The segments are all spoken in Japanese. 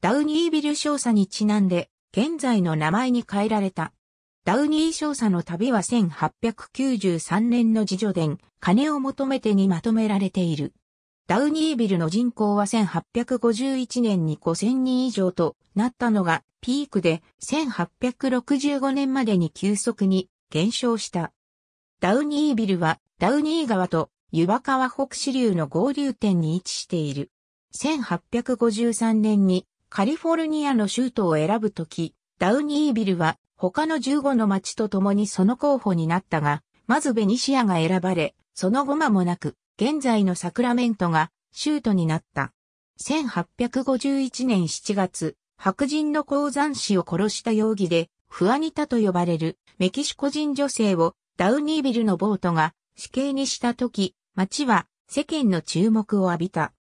ダウニービル少佐にちなんで、現在の名前に変えられた。ダウニー少佐の旅は1893年の自助伝、金を求めてにまとめられている。ダウニービルの人口は1851年に5000人以上となったのがピークで1865年までに急速に減少した。ダウニービルはダウニー川と湯葉川北支流の合流点に位置している。1853年にカリフォルニアの州都を選ぶとき、ダウニービルは他の15の町と共にその候補になったが、まずベニシアが選ばれ、その後間もなく、現在のサクラメントが州都になった。1851年7月、白人の鉱山師を殺した容疑で、フアニタと呼ばれるメキシコ人女性をダウニービルのボートが死刑にした時、町は世間の注目を浴びた。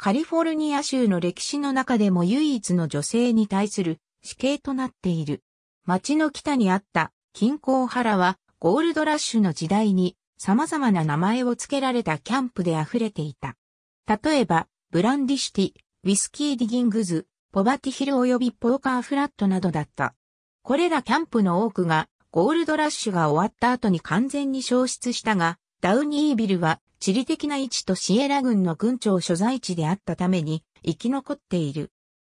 カリフォルニア州の歴史の中でも唯一の女性に対する死刑となっている。町の北にあった近郊原はゴールドラッシュの時代に様々な名前を付けられたキャンプで溢れていた。例えば、ブランディシティ、ウィスキーディギングズ、ポバティヒル及びポーカーフラットなどだった。これらキャンプの多くがゴールドラッシュが終わった後に完全に消失したが、ダウニービルは地理的な位置とシエラ軍の軍庁所在地であったために生き残っている。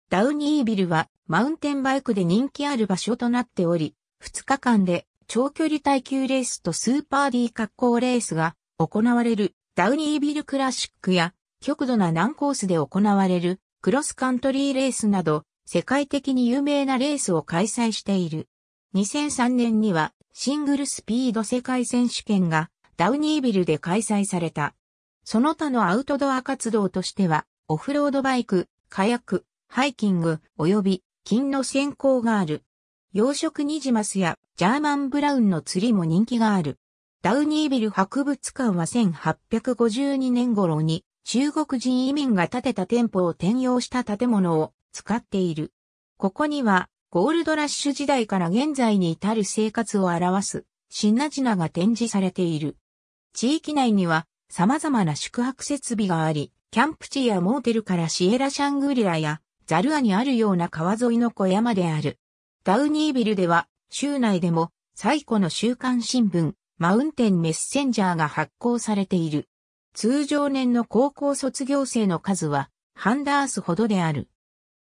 ダウニービルはマウンテンバイクで人気ある場所となっており、2日間で長距離耐久レースとスーパー D 格好レースが行われるダウニービルクラシックや極度な難コースで行われるクロスカントリーレースなど世界的に有名なレースを開催している。2003年にはシングルスピード世界選手権がダウニービルで開催された。その他のアウトドア活動としては、オフロードバイク、火薬、ハイキング、及び、金の先行がある。養殖ニジマスやジャーマンブラウンの釣りも人気がある。ダウニービル博物館は1852年頃に中国人移民が建てた店舗を転用した建物を使っている。ここにはゴールドラッシュ時代から現在に至る生活を表す品々が展示されている。地域内には様々な宿泊設備があり、キャンプ地やモーテルからシエラシャングリラやザルアにあるような川沿いの小山である。ダウニービルでは、州内でも最古の週刊新聞、マウンテンメッセンジャーが発行されている。通常年の高校卒業生の数は、ハンダースほどである。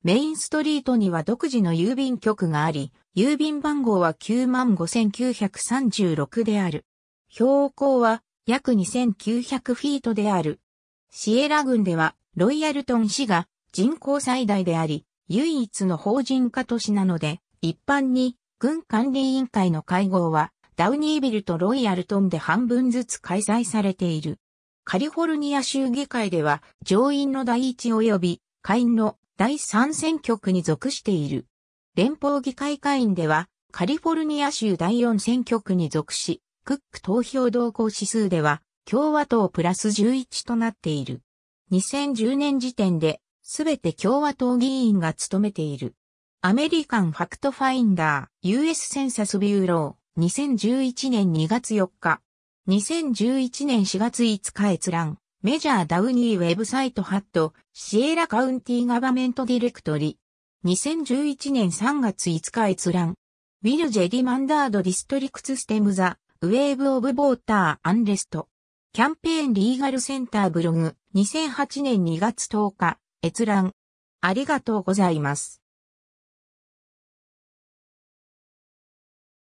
メインストリートには独自の郵便局があり、郵便番号は95,936である。標高は約2900フィートである。シエラ郡では、ロイヤルトン市が人口最大であり、唯一の法人化都市なので、一般に、軍管理委員会の会合は、ダウニービルとロイヤルトンで半分ずつ開催されている。カリフォルニア州議会では、上院の第一及び、下院の第三選挙区に属している。連邦議会下院では、カリフォルニア州第四選挙区に属し、クック投票動向指数では、共和党プラス11となっている。2010年時点で、すべて共和党議員が務めている。アメリカンファクトファインダー、US センサスビューロー、2011年2月4日、2011年4月5日閲覧、メジャーダウニーウェブサイトハット、シエラカウンティガバメントディレクトリ、2011年3月5日閲覧、ウィル・ジェリマンダード・ディストリクツ・ステム・ザ・ウェーブ・オブ・ボーター・アンレスト。キャンペーン・リーガル・センターブログ、2008年2月10日、閲覧。ありがとうございます。